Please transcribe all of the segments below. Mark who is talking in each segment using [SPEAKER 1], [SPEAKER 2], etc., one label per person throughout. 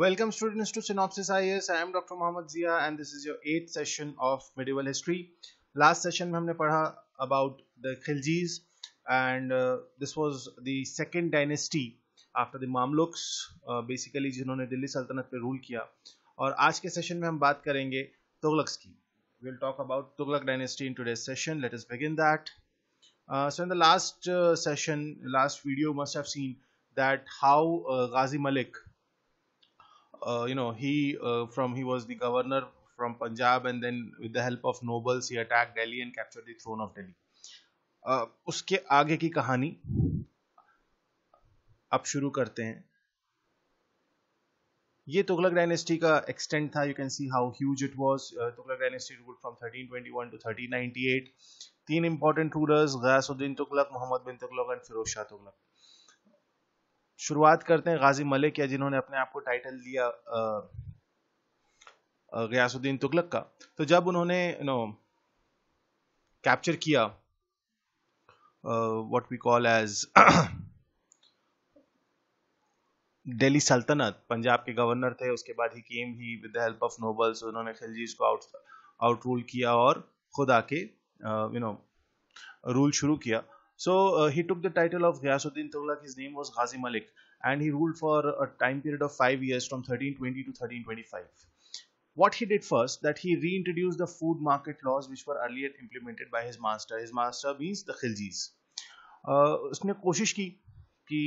[SPEAKER 1] Welcome students to Synopsis IS. I am Dr. Mohammad Zia and this is your 8th session of Medieval History. Last session we have read about the Khiljis and uh, this was the second dynasty after the Mamluks uh, basically who Delhi सल्तनत पे rule किया और आज session में हम बात Tughlaqs We'll talk about Tughlaq dynasty in today's session. Let us begin that. Uh, so in the last uh, session, last video you must have seen that how uh, Ghazi Malik you know, he uh, from he was the governor from Punjab, and then with the help of nobles, he attacked Delhi and captured the throne of Delhi. Uh, उसके आगे की कहानी अब शुरू करते हैं ये Tughlaq dynasty का एक्सटेंट था you can see how huge it was Tughlaq dynasty ruled from 1321 to 1398 तीन important rulers Ghiyasuddin Tughlaq Muhammad bin Tughlaq and Firoz Shah Tughlaq शुरुआत करते हैं गाजी मलिक या जिन्होंने अपने आप को टाइटल दिया गयासुद्दीन तुगलक का तो जब उन्होंने यू नो कैप्चर किया what we call as Delhi Sultanate Punjab के गवर्नर थे उसके बाद ही came he with the help of nobles उन्होंने खिलजी को आउट आउट रूल किया और खुद आके यू नो रूल शुरू किया So uh, he took the title of Ghiyasuddin Tughlaq. His name was Ghazi Malik, and he ruled for a time period of five years, from 1320 to 1325 what he did first that he reintroduced the food market laws which were earlier implemented by his master his master means the Khiljis. uh, उसने कोशिश की कि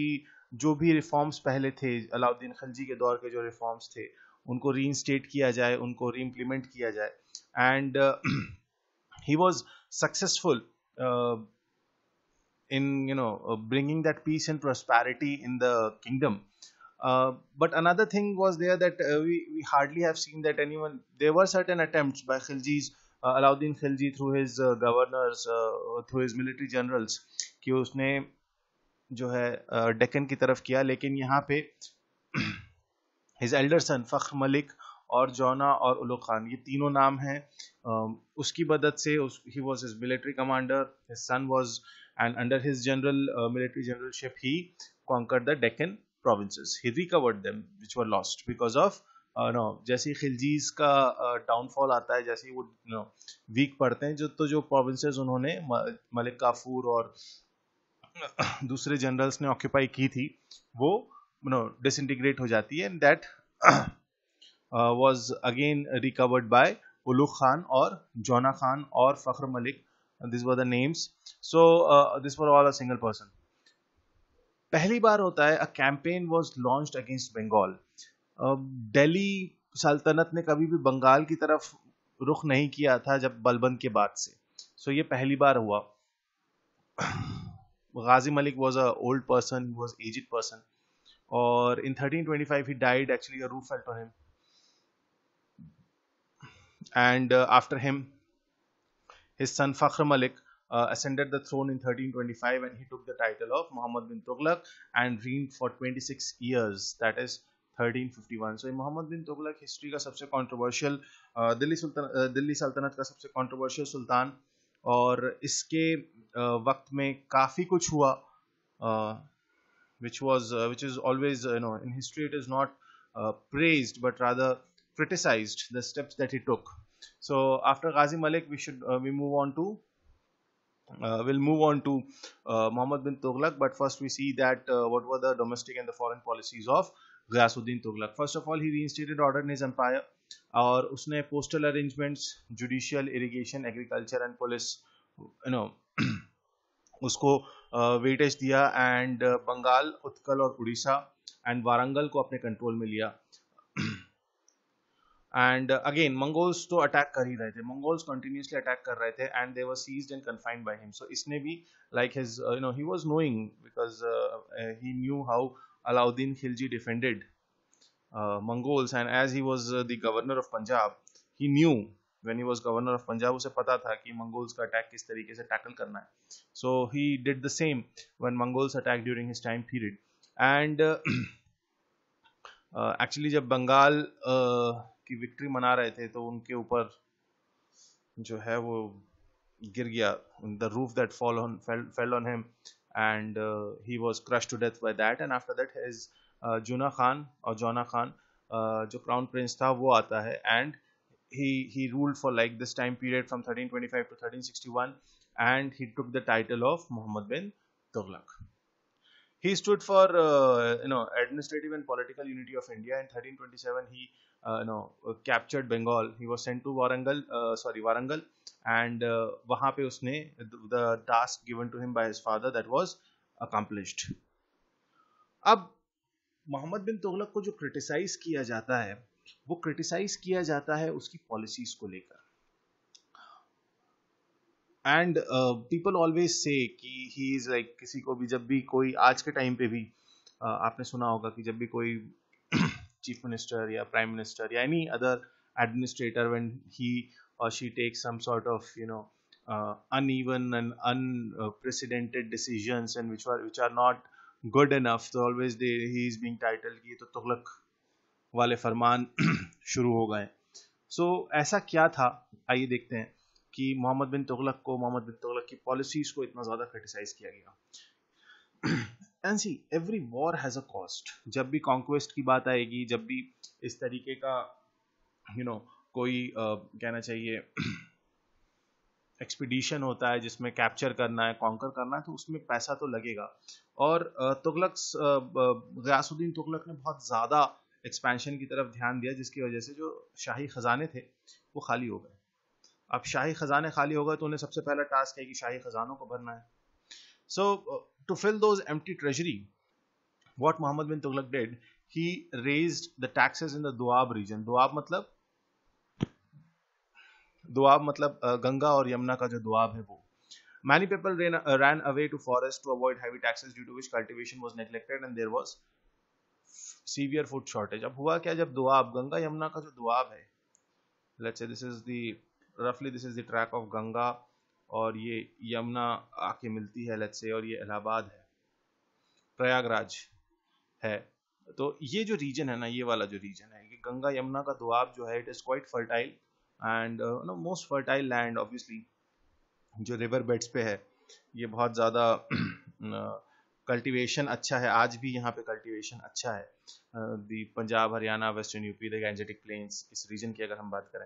[SPEAKER 1] जो भी reforms पहले थे अलाउद्दीन खिलजी के दौर के जो रिफॉर्म्स थे उनको री He किया जाए उनको री किया जाए and he was successful in you know uh, bringing that peace and prosperity in the kingdom uh, but another thing was there that uh, we, we hardly have seen that anyone there were certain attempts by Khilji's uh, Alauddin Khilji through his uh, governors uh, through his military generals कि उसने जो है डेकन की तरफ किया लेकिन his elder son Fakhr Malik और जौना और उलू खान ये तीनों नाम हैं उसकी मदद से uh, uh, he was his military commander his son was and under his general military generalship he conquer the Deccan provinces he recovered them which were lost because of no जैसे खिलजीज का डाउनफॉल uh, आता है जैसे ही वो no week पड़ते हैं जो तो जो प्रोविंस उन्होंने मलिक काफूर और दूसरे जनरल्स ने ऑक्यूपाई की थी वो नो डिसइंटीग्रेट हो जाती है and that was again recovered by Ulugh Khan और जोना खान और Fakhr Malik this were the names so this were all a single person पहली बार होता है a campaign was launch against Bengal Delhi Sultanate ने कभी भी बंगाल की तरफ रुख नहीं किया था जब बलबंद के बाद से सो so, ये पहली बार हुआ Ghazi Malik was a old person was aged person और in thirteen twenty five he died actually roof felt him and uh, after him his son Fakhr Malik uh, ascended the throne in 1325 and he took the title of Muhammad bin Tughlaq and reigned for 26 years that is 1351 so Muhammad bin Tughlaq history का सबसे controversial uh, Delhi सुल्तान दिल्ली सल्तनत का सबसे controversial सुल्तान और इसके uh, वक्त में काफ़ी कुछ हुआ uh, which was uh, which is always you know in history it is not praised but rather criticized the steps that he took so after ghazi malik we should uh, we move on to uh, we'll move on to uh, Muhammad bin Tughlaq, but first we see that what were the domestic and the foreign policies of Ghiyasuddin Tughlaq. First of all, he reinstated order in his empire, and usne postal arrangements, judicial, irrigation, agriculture, and police, you know, usko uh, diya and uh, Bengal, Utkal, or Odisha, and Warangal ko apne control mein liya. And again Mongols तो attack कर ही रहे थे Mongols continuously attack कर रहे थे and they were seize and confined by him so इसने भी like his you know he was knowing because he knew how Alauddin Khilji defended Mongols and as he was the governor of Punjab he knew when he was governor of Punjab उसे पता था कि Mongols का attack किस तरीके से टैकल करना है so he did the same one Mongols attack during his time period and actually जब बंगाल uh, की विक्ट्री मना रहे थे तो उनके ऊपर जो है वो गिर गया the roof that fall on fell on him and he was crush to death by that and after that his Juna Khan और जोना खान जो क्राउन प्रिंस था वो आता है and he ruled for like this time period from thirteen to thirteen and he took the title of Muhammad bin Tughlaq he stood for you know administrative and political unity of India in thirteen he you know captured Bengal he was sent to Warangal sorry Warangal and वहां पे उसने the task given to him by his father that was accomplished अब मोहम्मद बिन तुगलक को जो criticise किया जाता है वो क्रिटिसाइज किया जाता है उसकी पॉलिसीज को लेकर एंड पीपल ऑलवेज से कि ही इज लाइक किसी को भी जब भी कोई आज के टाइम पे भी uh, आपने सुना होगा कि जब भी कोई chief minister or prime minister or any other administrator when he or she takes some sort of you know uh, uneven and unprecedented decisions and which are which are not good enough so always they he is being titled ki to tughlaq wale farman shuru ho gaye so, aisa kya tha आइए dekhte hain कि मोहम्मद बिन तुगलक को मोहम्मद बिन तुगलक की policies को इतना ज़्यादा criticise किया गया and see every war has a cost जब भी कॉन्क्वेस्ट की बात आएगी जब भी इस तरीके का यू you नो know, कोई uh, कहना चाहिए एक्सपीडिशन होता है जिसमें कैप्चर करना है कॉन्कर करना है तो उसमें पैसा तो लगेगा और तुगलक गयासुद्दीन तुगलक ने बहुत ज़्यादा एक्सपेंशन की तरफ ध्यान दिया जिसकी वजह से जो शाही ख़जाने थे वो खाली हो गए अब शाही ख़जाने खाली हो गए तो उन्हें सबसे पहला टास्क है कि शाही ख़जानों को भरना है सो so, To fill those empty treasury, what Muhammad bin Tughlaq did, he raised the taxes in the Doab region. Doab मतलब matlab uh, Ganga और Yamuna ka jo Doab hai wo. many people ran, uh, ran away to forest to avoid heavy taxes due to which cultivation was neglected and there was severe food shortage Ab hua kya jab Doab Ganga Yamuna ka jo Doab hai. let's say this is the roughly this is the track of Ganga और ये यमुना आके मिलती है let's say और ये इलाहाबाद है प्रयागराज है तो ये जो रीजन है ना ये वाला जो रीजन है ये गंगा यमुना का दुआब जो है it is quite fertile and no most fertile land obviously जो रिवर बेड्स पे है ये बहुत ज़्यादा uh, कल्टीवेशन अच्छा है आज भी यहाँ पे कल्टीवेशन अच्छा है the Punjab Haryana western UP the Gangetic plains इस रीजन की अगर हम बात करें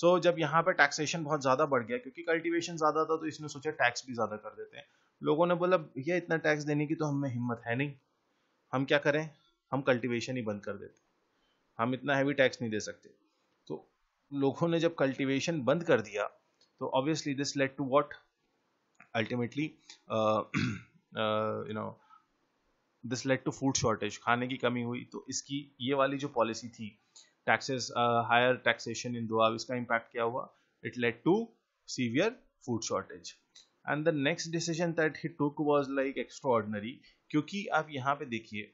[SPEAKER 1] सो so, जब यहाँ पे टैक्सेशन बहुत ज़्यादा बढ़ गया क्योंकि कल्टीवेशन ज़्यादा था तो इसने सोचा टैक्स भी ज़्यादा कर देते हैं लोगों ने बोला भैया इतना टैक्स देने की तो हमें हिम्मत है नहीं हम क्या करें हम कल्टिवेशन ही बंद कर देते हम इतना हैवी टैक्स नहीं दे सकते तो लोगों ने जब कल्टिवेशन बंद कर दिया तो obviously this led to what ultimately you know this led to food shortage खाने की कमी हुई तो इसकी ये वाली जो पॉलिसी थी taxes higher taxation in Doab इसका इम्पैक्ट क्या हुआ it led to severe food shortage and the next decision that he took was like extraordinary क्योंकि आप यहाँ पे देखिए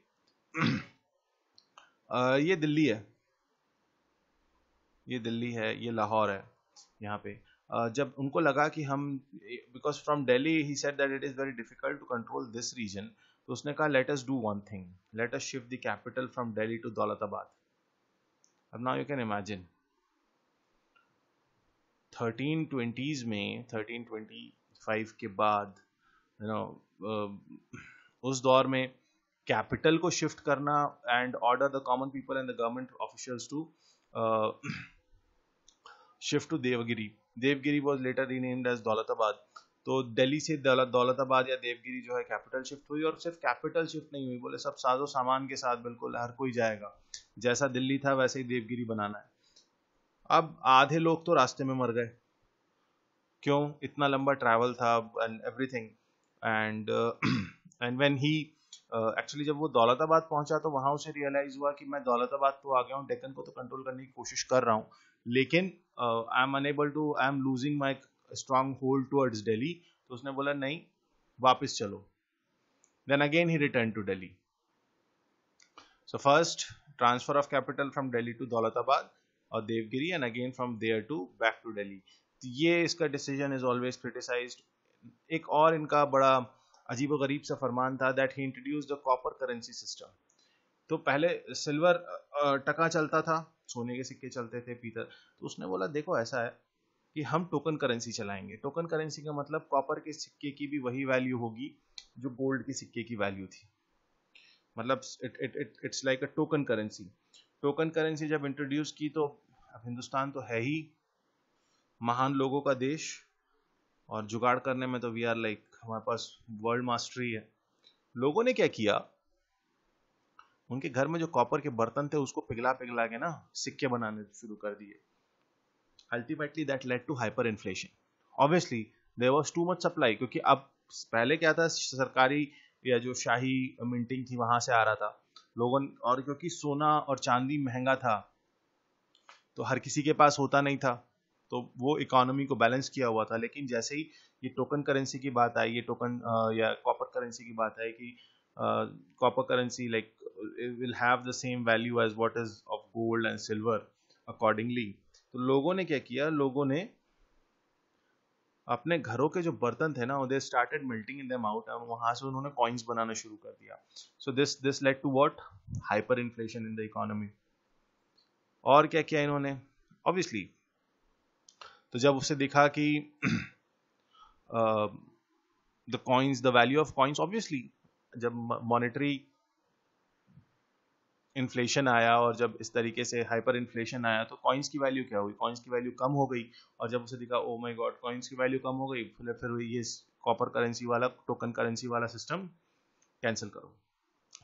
[SPEAKER 1] ये दिल्ली है ये दिल्ली है ये लाहौर है यहाँ पे जब उनको लगा कि हम because from Delhi he said that it is very difficult to control this region तो उसने कहा let us do one thing let us shift the capital from Delhi to Daulatabad अब now you can imagine thirteen twenties में thirteen twenty five के बाद you know उस दौर में कैपिटल को शिफ्ट करना and order the common people and the government officials to shift to Devagiri Devagiri was later renamed as Daulatabad तो दिल्ली से दौलताबाद या देवगिरी जो है कैपिटल शिफ्ट हुई और सिर्फ कैपिटल शिफ्ट नहीं हुई बोले सब साजो सामान के साथ बिल्कुल हर कोई जाएगा जैसा दिल्ली था वैसे ही देवगिरी बनाना है अब आधे लोग तो रास्ते में मर गए क्यों इतना लंबा ट्रैवल था and everything and and when he actually जब वो दौलताबाद पहुंचा तो वहां उसे रियलाइज हुआ कि मैं दौलताबाद तो आ गया हूँ डेक्कन को तो कंट्रोल करने की कोशिश कर रहा हूँ लेकिन I am unable to I am losing my strong hold towards Delhi तो उसने बोला नहीं वापिस चलो then again he return to Delhi so first transfer of capital from Delhi to Daulatabad और Devagiri and again from there to back to Delhi ये इसका डिसीजन इज ऑलवेज क्रिटिसाइज एक और इनका बड़ा अजीब गरीब सा फरमान था that he introduce the copper currency system तो पहले सिल्वर uh, टका चलता था सोने के सिक्के चलते थे पीतल तो उसने बोला देखो ऐसा है कि हम टोकन करेंसी चलाएंगे टोकन करेंसी का मतलब कॉपर के सिक्के की भी वही वैल्यू होगी जो गोल्ड के सिक्के की वैल्यू थी मतलब it's like a token currency token currency जब इंट्रोड्यूस की तो अब हिंदुस्तान तो है ही महान लोगों का देश और जुगाड़ करने में तो वी आर लाइक हमारे पास वर्ल्ड मास्टरी है लोगों ने क्या किया उनके घर में जो कॉपर के बर्तन थे उसको पिघला पिघला के ना सिक्के बनाने शुरू कर दिए ultimately that led to hyperinflation obviously there was too much supply क्योंकि अब पहले क्या था सरकारी या जो शाही मिंटिंग थी वहां से आ रहा था लोगों और क्योंकि सोना और चांदी महंगा था तो हर किसी के पास होता नहीं था तो वो इकोनॉमी को बैलेंस किया हुआ था लेकिन जैसे ही ये टोकन करेंसी की बात आई ये टोकन या कॉपर करेंसी की बात आई कि uh, copper currency like uh, it will have the same value as what is of gold and silver accordingly तो लोगों ने क्या किया लोगों ने अपने घरों के जो बर्तन थे ना they started melting in them out वहां से उन्होंने कॉइन्स बनाना शुरू कर दिया so this this led to what hyperinflation in the economy और क्या किया इन्होंने ऑब्वियसली तो जब उसे दिखा कि the coins the value of coins obviously जब मॉनेटरी इन्फ्लेशन आया और जब इस तरीके से हाइपर इन्फ्लेशन आया तो कॉइन्स की वैल्यू क्या हुई कॉइन्स की वैल्यू कम हो गई और जब उसे दिखा ओ माय गॉड कॉइन्स की वैल्यू कम हो गई फिर फिर ये कॉपर करेंसी वाला टोकन करेंसी वाला सिस्टम कैंसिल करो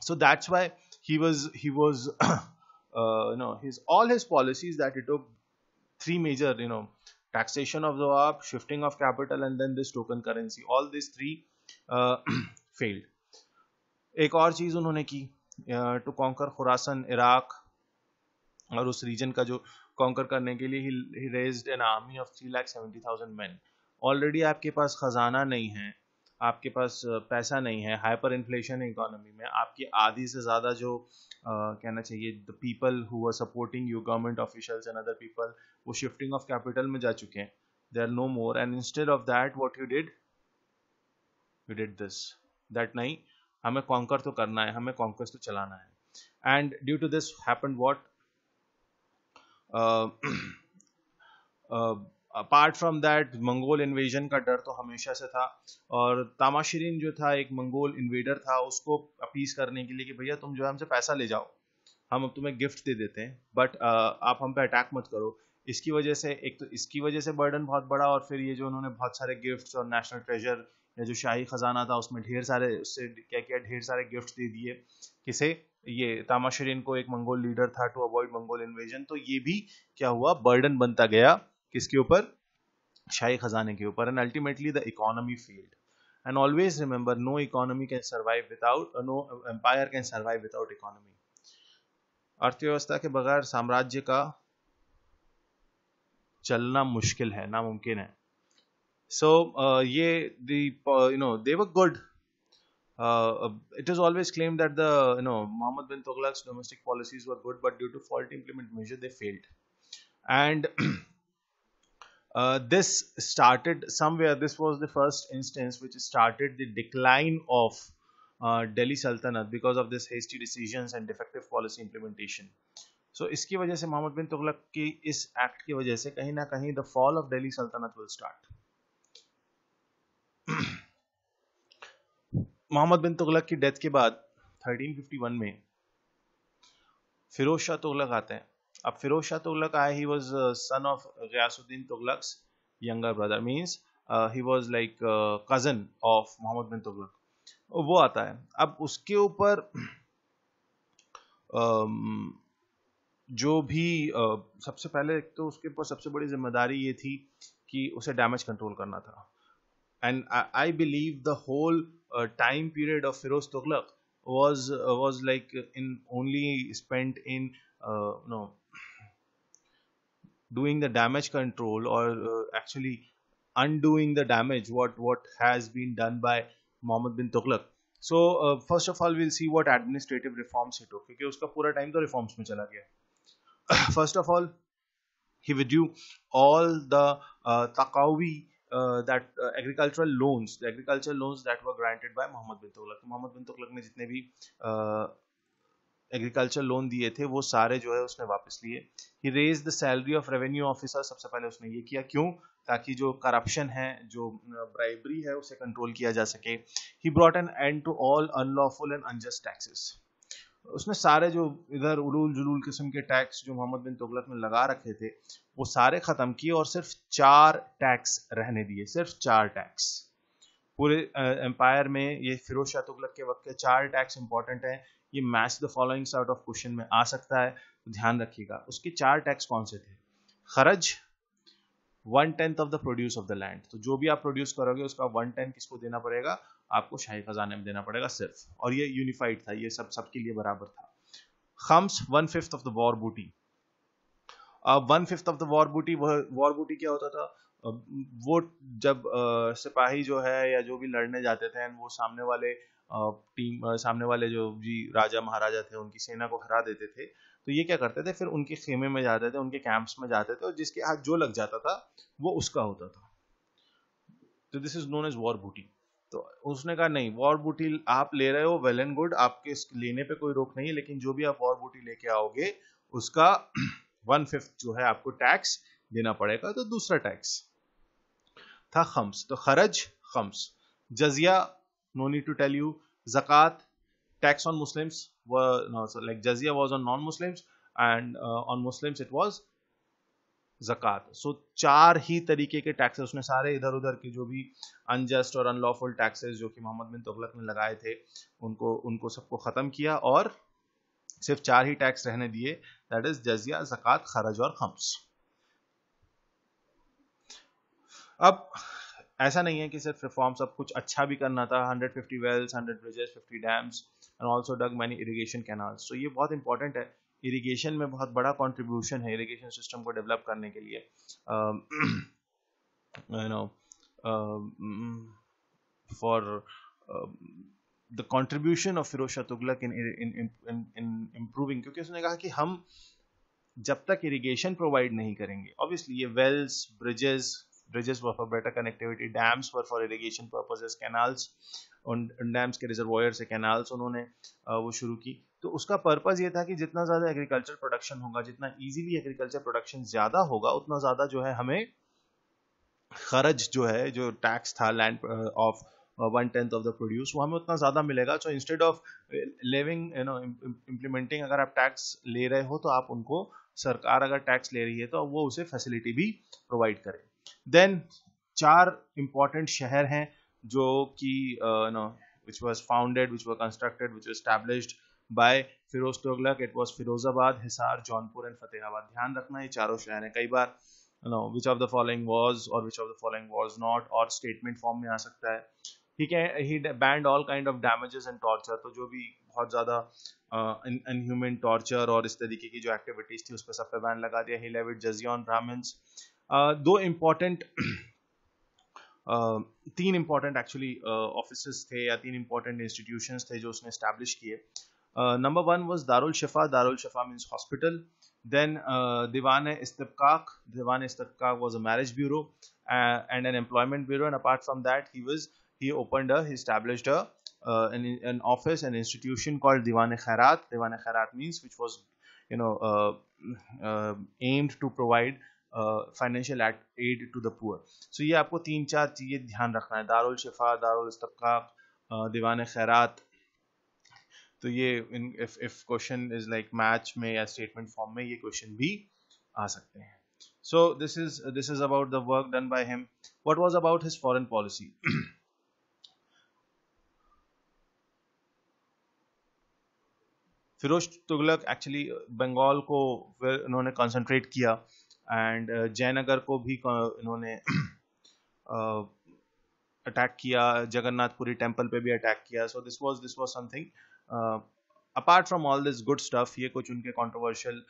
[SPEAKER 1] so that's why he was he was no his all his policies that it took three major you know taxation of the Doab shifting of capital and then this token currency all this three failed एक और चीज उन्होंने की to conquer Khurasan Iraq और उस reason का जो conquer करने के लिए he raised an army of three lakh seventy thousand man already आपके पास खजाना नहीं है आपके पास पैसा नहीं है हाइपर इन्फ्लेशन है इकोनॉमी में आपकी आधी से ज़्यादा जो आ, कहना चाहिए the people who are supporting you government officials and other people वो शिफ्टिंग ऑफ कैपिटल में जा चुके हैं they are no more and instead of that what you did you did this that नहीं हमें कॉन्कर तो करना है हमें कॉन्क्वेस्ट तो चलाना है and due to this happen what apart from that Mongol invasion का डर तो हमेशा से था और तामाशरीन जो था एक मंगोल इन्वेडर था उसको अपीस करने के लिए कि भैया तुम जो है हमसे पैसा ले जाओ हम अब तुम्हें गिफ्ट दे देते हैं बट uh, आप हम पे अटैक मत करो इसकी वजह से एक तो इसकी वजह से बर्डन बहुत बड़ा और फिर ये जो उन्होंने बहुत सारे गिफ्ट्स और नेशनल ट्रेजर या जो शाही खजाना था उसमें ढेर सारे उससे क्या किया ढेर सारे गिफ्ट दे दिए किसे ये तामाशरीन को एक मंगोल लीडर था टू अवॉइड मंगोल इन्वेजन तो ये भी क्या हुआ बर्डन बनता गया किसके ऊपर शाही खजाने के ऊपर and ultimately the economy failed and always remember no economy can survive without no empire can survive without economy अर्थव्यवस्था के बगैर साम्राज्य का चलना मुश्किल है नामुमकिन है So uh, the uh, you know they were good. Uh, uh, it is always claimed that the you know Muhammad bin Tughlaq's domestic policies were good, but due to faulty implement measure they failed. And uh, this started somewhere. This was the first instance which started the decline of uh, Delhi Sultanate because of this hasty decisions and defective policy implementation. so, इसकी वजह से bin bin ki is act, act की वजह the fall of Delhi Sultanate will start. Mohammad bin Tughlaq की death के बाद 1351 में फिरोज शाह तुगलक आते हैं अब फिरोज शाह तुगलक आए he was son of Ghiyasuddin Tughlaq's younger brother means he was like cousin of Muhammad bin Tughlaq वो आता है अब उसके ऊपर um, जो भी uh, सबसे पहले तो उसके ऊपर सबसे बड़ी जिम्मेदारी ये थी कि उसे डैमेज कंट्रोल करना था and I believe the whole time period of Firoz Tughlaq was uh, was like in only spent in uh, no doing the damage control or uh, actually undoing the damage what what has been done by Muhammad bin Tughlaq. So uh, first of all we'll see what administrative reforms he took because his whole time the reforms First of all he withdrew all the uh, uh, that uh, agricultural loans, the agricultural loans that were granted by Muhammad bin Tughlaq Muhammad bin Tughlaq ने जितने भी agriculture uh, loan दिए थे वो सारे जो है उसने वापस लिए he raise the salary of revenue officer सबसे पहले उसने ये किया क्यों ताकि जो करप्शन है जो ब्राइबरी uh, है उसे कंट्रोल किया जा सके he brought an end to all unlawful and unjust taxes उसने सारे जो इधर उलूल जुलूल किस्म के टैक्स जो मोहम्मद बिन तुगलक ने लगा रखे थे वो सारे ख़त्म किए और सिर्फ चार टैक्स रहने दिए सिर्फ चार टैक्स पूरे एम्पायर में ये फिरोज शाह तुगलक के वक्त के चार टैक्स इंपॉर्टेंट हैं ये match the following out of question में आ सकता है तो ध्यान रखिएगा उसके चार टैक्स कौन से थे kharaj one tenth of the produce of the land तो जो भी आप प्रोड्यूस करोगे उसका वन टेंथ किसको देना पड़ेगा आपको शाही खजाने में देना पड़ेगा सिर्फ और ये यूनिफाइड था ये सब सबके लिए बराबर था खम्स one fifth of the war booty one fifth of the war booty war booty क्या होता था वो जब आ, सिपाही जो है या जो भी लड़ने जाते थे वो सामने वाले आ, टीम सामने वाले जो भी राजा महाराजा थे उनकी सेना को हरा देते थे तो ये क्या करते थे फिर उनके खेमे में जाते थे उनके कैंप्स में जाते थे और जिसके हाथ जो लग जाता था वो उसका होता था तो this is known as war booty तो उसने कहा नहीं वॉर बूटी आप ले रहे हो वेल एंड गुड आपके लेने पे कोई रोक नहीं है लेकिन जो भी आप वॉर बूटी लेके आओगे उसका वन फिफ्थ जो है आपको टैक्स देना पड़ेगा तो दूसरा टैक्स था खम्स तो खरज खम्स जजिया no need to tell you जकत टैक्स ऑन मुस्लिम्स लाइक जजिया was on non Muslims and on Muslims it was जकत सो so, चार ही तरीके के टैक्सेस उसने सारे इधर उधर के जो भी अनजस्ट और अनलॉफुल टैक्सेस जो कि मोहम्मद बिन तुगलक ने लगाए थे उनको उनको सबको ख़त्म किया और सिर्फ चार ही टैक्स रहने दिए दैट इज जजिया जक़ात खरज और खम्स अब ऐसा नहीं है कि सिर्फ रिफॉर्म्स सब कुछ अच्छा भी करना था 150 wells 100 bridges 50 dams and also dug many irrigation canals तो ये बहुत इंपॉर्टेंट है इरिगेशन में बहुत बड़ा कंट्रीब्यूशन है इरिगेशन सिस्टम को डेवलप करने के लिए no for the contribution of Firoz Shah Tughlaq in in improving क्योंकि उसने कहा कि हम जब तक इरिगेशन प्रोवाइड नहीं करेंगे ऑब्वियसली ये wells bridges bridges were for better connectivity dams were for irrigation purposes canals उन डैम्स के रिजर्वायर से कैनाल्स उन्होंने वो शुरू की तो उसका पर्पज़ ये था कि जितना ज़्यादा एग्रीकल्चर प्रोडक्शन होगा जितना इजीली एग्रीकल्चर प्रोडक्शन ज़्यादा होगा उतना ज़्यादा जो है हमें खर्च जो है जो टैक्स था land of one tenth of the produce वो हमें उतना ज़्यादा मिलेगा so instead of living you know implementing अगर आप टैक्स ले रहे हो तो आप उनको सरकार अगर टैक्स ले रही है तो वो उसे फैसिलिटी भी प्रोवाइड करें देन चार इम्पॉर्टेंट शहर हैं जो कि no which was founded which was constructed which established by Firoz Tughlaq it was Firozabad Hisar Jaunpur and Fatehabad ध्यान रखना ये चारों शहर हैं कई बार no which of the following was और which of the following was not और स्टेटमेंट फॉर्म में आ सकता है ठीक है he banned all kind of damages and torture तो जो भी बहुत ज़्यादा अनह्यूमन uh, टॉर्चर और इस तरीके की जो एक्टिविटीज थी उस पर सब पे बैन लगा दिया ही लेविड जजियन ब्राह्मण्स दो uh, important, uh, तीन important एक्चुअली uh, offices थे या तीन इम्पॉर्टेंट इंस्टीट्यूशंस थे जो उसने इस्टेब्लिश किए number one was Darul Shafa Darul Shafa means hospital then uh, Diwan Istibkak. Diwan Istibkak was a marriage bureau and an employment bureau. And apart from that, he opened he established an, office an institution called Diwan Khairat. Diwan Khairat means which was you know aimed to provide financial aid to the poor so ये आपको तीन चार चीज़ें ध्यान रखना है दारुल शिफा दारुल इस्तबका दीवान खैरात तो ये इन if if question is like match में या स्टेटमेंट फॉर्म में ये क्वेश्चन भी आ सकते हैं so this is this is about the work done by him what was about his foreign policy Firoz Tughlaq actually Bengal को उन्होंने कंसंट्रेट किया एंड जयनगर को भी इन्होंने अटैक किया जगन्नाथपुरी टेम्पल पे भी अटैक किया so this was this was something apart from all this good stuff ये कुछ उनके कॉन्ट्रोवर्शियल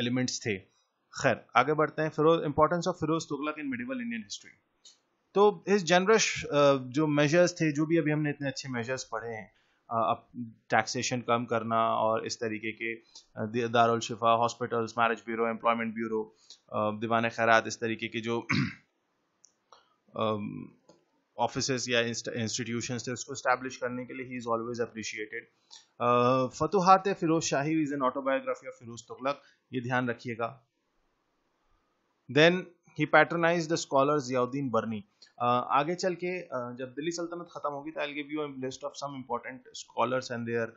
[SPEAKER 1] एलिमेंट्स थे खैर आगे बढ़ते हैं Firoz importance of Firoz Tughlaq in medieval Indian history तो इस जनरस जो मेजर्स थे जो भी अभी हमने इतने अच्छे मेजर्स पढ़े हैं टैक्सेशन कम करना और इस तरीके के Darul Shifa hospitals marriage bureau employment bureau Diwan Khairat इस तरीके के जो ऑफिस या इंस्टीट्यूशन थे उसको इस्टेब्लिश करने के लिए he is always appreciated Futuhat Firoz Shahi is an autobiography of Firoz Tughlaq ये ध्यान रखिएगा then he patronise the scholar Ziauddin Barani आगे चल के जब दिल्ली सल्तनत खत्म होगी तो I give you list of some important scholars and their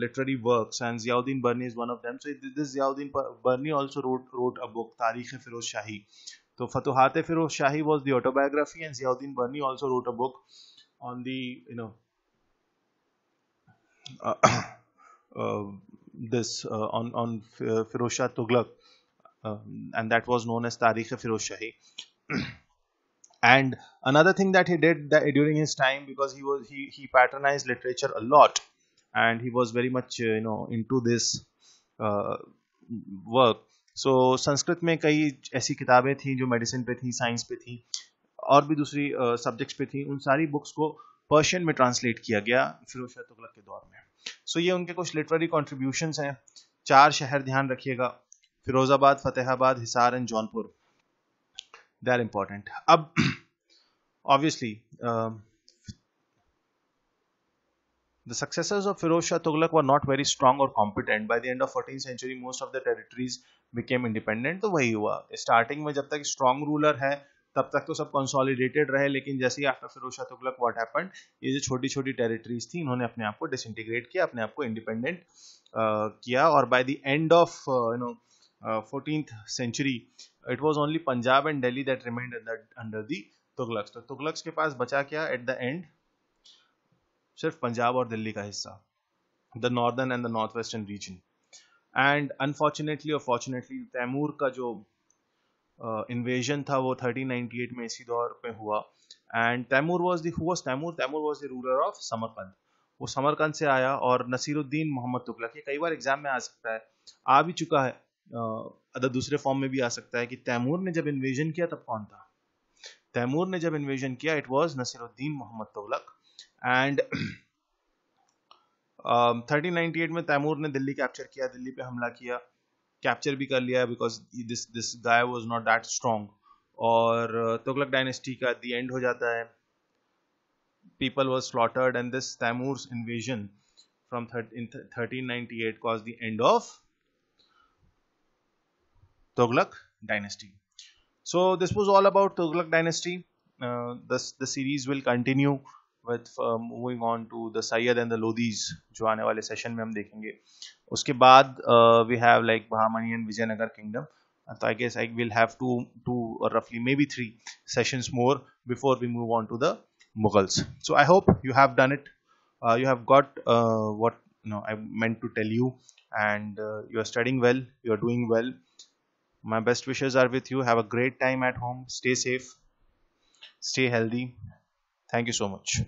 [SPEAKER 1] literary work and Ziauddin Barani is one of them so this Ziauddin Barani also wrote wrote a book Tarikh Firoz Shahi तो फतोहत फिरोज शाही was the autobiography and Ziauddin Barani also wrote a book on the you know this on on Firoz Shah Tughlaq and that was known as Tarikh Firoz shahi And another thing that he did that during his time, because he was he he patronized literature a lot, and he was very much uh, you know into this uh, work. So so, Sanskrit में कई ऐसी किताबें थी जो medicine पे थी science पे थी और भी दूसरी सब्जेक्ट्स uh, पे थी उन सारी बुक्स को पर्शियन में ट्रांसलेट किया गया फिरोज शाह तुगलक के दौर में सो so, ये उनके कुछ लिटरेरी कॉन्ट्रीब्यूशंस हैं चार शहर ध्यान रखिएगा Firozabad Fatehabad Hisar and Jaunpur they are important अब obviously um, The successors of Firoz Shah Tughlaq were not very strong or competent. By the end of 14th century, most of the territories became independent. तो वही हुआ starting में जब तक strong ruler है तब तक तो सब कंसोलिडेटेड रहे लेकिन जैसे ही after Firoz Shah Tughlaq what happened ये जो छोटी छोटी टेरिटरीज थी इन्होंने अपने आप को डिसइंटीग्रेट किया अपने आप को इंडिपेंडेंट uh, किया और by the end of you know uh, 14th century it was only punjab and delhi that remained under, under the tughlaqs तो tughlaqs के पास बचा क्या at the end सिर्फ पंजाब और दिल्ली का हिस्सा the northern and the north western region and unfortunately और fortunately Timur का जो इन्वेजन uh, था वो 1398 में इसी दौर पे हुआ एंड तैमूर वाज द हुआ Timur Timur was the ruler of Samarkand वो समरकंद से आया और नसीरुद्दीन मोहम्मद तुगलक ये कई बार एग्जाम में आ सकता है आ भी चुका है अदर दूसरे फॉर्म में भी आ सकता है कि तैमूर ने जब इन्वेजन किया तब कौन था तैमूर ने जब इन्वेजन किया it was Nasiruddin Mohammad Tughlaq and thirteen ninety eight में तैमूर ने दिल्ली कैप्चर किया दिल्ली पे हमला किया कैप्चर भी कर लिया because this this guy was not that strong और uh, तुगलक डायनेस्टी का दी एंड हो जाता है people was slaughtered and this Timur invasion from thirteen ninety eight cause the end of Tughlaq dynasty. So this was all about Tughlaq dynasty. Uh, this the series will continue with uh, moving on to the Sayyid and the Lodhis जो आने वाले session में हम देखेंगे उसके बाद we have like Bahmani and Vijayanagar kingdom. Uh, so I guess I will have two, two or roughly maybe three sessions more before we move on to the Mughals. So I hope you have done it. Uh, you have got uh, what you know, I meant to tell you, and uh, you are studying well. You are doing well my best wishes are with you have a great time at home stay safe stay healthy thank you so much